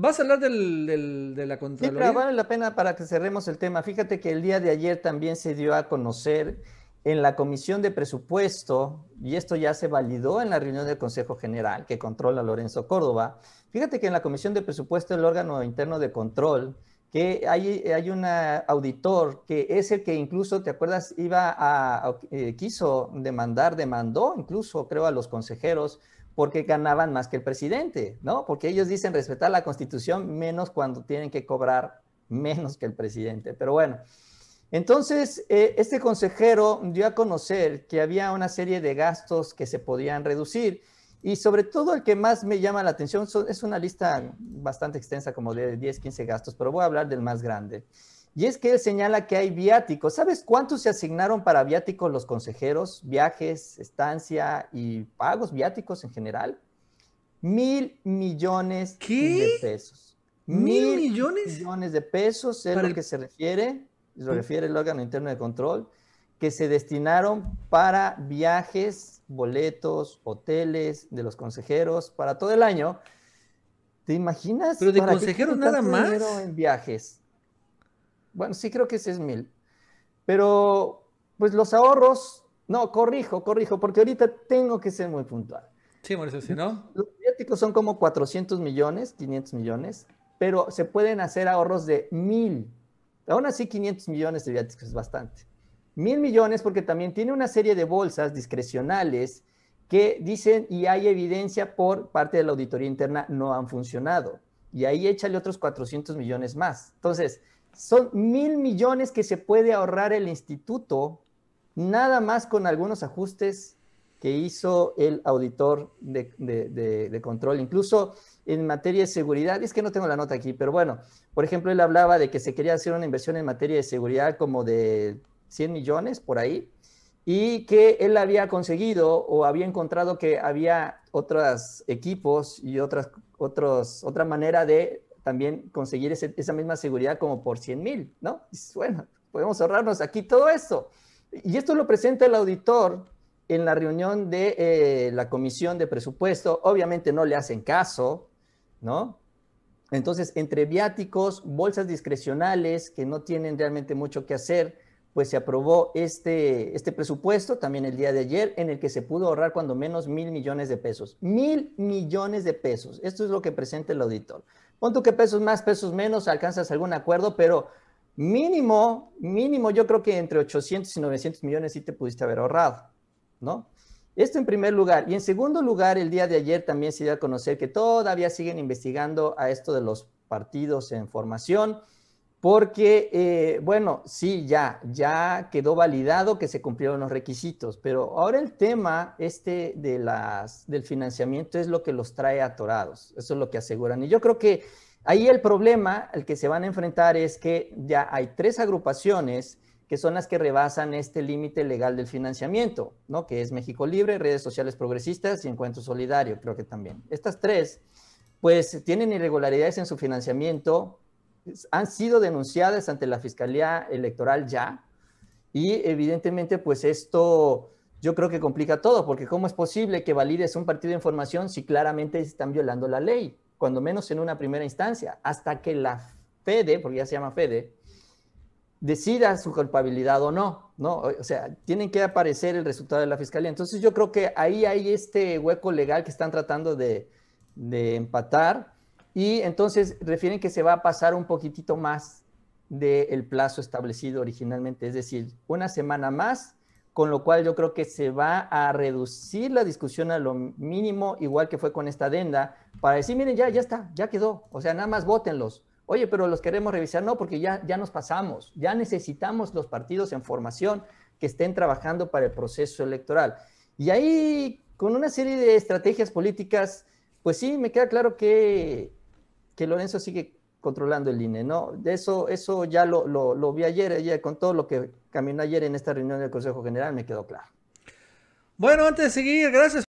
Vas a hablar del, de la Contraloría. Sí, vale la pena para que cerremos el tema. Fíjate que el día de ayer también se dio a conocer en la Comisión de Presupuesto, y esto ya se validó en la reunión del Consejo General que controla Lorenzo Córdoba. Fíjate que en la Comisión de Presupuesto, el órgano interno de control, que hay, hay un auditor que es el que incluso, ¿te acuerdas? Iba a, eh, quiso demandar, demandó incluso, creo, a los consejeros porque ganaban más que el presidente, ¿no? Porque ellos dicen respetar la constitución menos cuando tienen que cobrar menos que el presidente. Pero bueno, entonces eh, este consejero dio a conocer que había una serie de gastos que se podían reducir y sobre todo el que más me llama la atención es una lista bastante extensa, como de 10, 15 gastos, pero voy a hablar del más grande. Y es que él señala que hay viáticos. ¿Sabes cuántos se asignaron para viáticos los consejeros, viajes, estancia y pagos viáticos en general? Mil millones de pesos. Mil, millones? de pesos es lo el... que se refiere, lo ¿Mm? refiere el órgano interno de control, que se destinaron para viajes, boletos, hoteles de los consejeros para todo el año. ¿Te imaginas? Pero de consejeros nada más. En viajes. Bueno, sí creo que ese es mil. Pero, pues los ahorros, no, corrijo, corrijo, porque ahorita tengo que ser muy puntual. Sí, Mauricio, sí, no. Los viáticos son como 400 millones, 500 millones, pero se pueden hacer ahorros de mil. Aún así, 500 millones de viáticos es bastante. Mil millones porque también tiene una serie de bolsas discrecionales que dicen y hay evidencia por parte de la auditoría interna no han funcionado. Y ahí échale otros 400 millones más. Entonces, son mil millones que se puede ahorrar el instituto, nada más con algunos ajustes que hizo el auditor de, control, incluso en materia de seguridad, es que no tengo la nota aquí, pero bueno, por ejemplo, él hablaba de que se quería hacer una inversión en materia de seguridad como de 100 millones por ahí, y que él había conseguido o había encontrado que había otros equipos y otras, otros, otra manera de también conseguir esa misma seguridad como por 100 mil, ¿no? bueno, podemos ahorrarnos aquí todo esto. Y esto lo presenta el auditor en la reunión de eh, la comisión de presupuesto. Obviamente no le hacen caso, ¿no? Entonces, entre viáticos, bolsas discrecionales que no tienen realmente mucho que hacer, pues se aprobó este, este presupuesto también el día de ayer, en el que se pudo ahorrar cuando menos mil millones de pesos. Mil millones de pesos. Esto es lo que presenta el auditor. Pon tú que pesos más, pesos menos, alcanzas algún acuerdo, pero mínimo, mínimo, yo creo que entre 800 y 900 millones sí te pudiste haber ahorrado, ¿no? Esto en primer lugar. Y en segundo lugar, el día de ayer también se dio a conocer que todavía siguen investigando a esto de los partidos en formación. Porque, eh, bueno, sí, ya, ya quedó validado que se cumplieron los requisitos, pero ahora el tema este de las, del financiamiento es lo que los trae atorados, eso es lo que aseguran. Y yo creo que ahí el problema al que se van a enfrentar es que ya hay tres agrupaciones que son las que rebasan este límite legal del financiamiento, ¿no? Que es México Libre, Redes Sociales Progresistas y Encuentro Solidario, creo que también. Estas tres, pues, tienen irregularidades en su financiamiento han sido denunciadas ante la Fiscalía Electoral ya y evidentemente pues esto yo creo que complica todo, porque ¿cómo es posible que valides un partido de información si claramente están violando la ley? Cuando menos en una primera instancia, hasta que la Fede, porque ya se llama Fede, decida su culpabilidad o no, ¿no? O sea, tienen que aparecer el resultado de la fiscalía. Entonces yo creo que ahí hay este hueco legal que están tratando de, de empatar y entonces refieren que se va a pasar un poquitito más del plazo establecido originalmente, es decir, una semana más, con lo cual yo creo que se va a reducir la discusión a lo mínimo, igual que fue con esta adenda, para decir, miren, ya, ya está, ya quedó, o sea, nada más votenlos. Oye, pero los queremos revisar, no, porque ya, ya nos pasamos, ya necesitamos los partidos en formación que estén trabajando para el proceso electoral. Y ahí, con una serie de estrategias políticas, pues sí, me queda claro que que Lorenzo sigue controlando el INE, ¿no? Eso, eso ya lo, lo, vi ayer, ayer con todo lo que caminó ayer en esta reunión del Consejo General me quedó claro. Bueno, antes de seguir, gracias.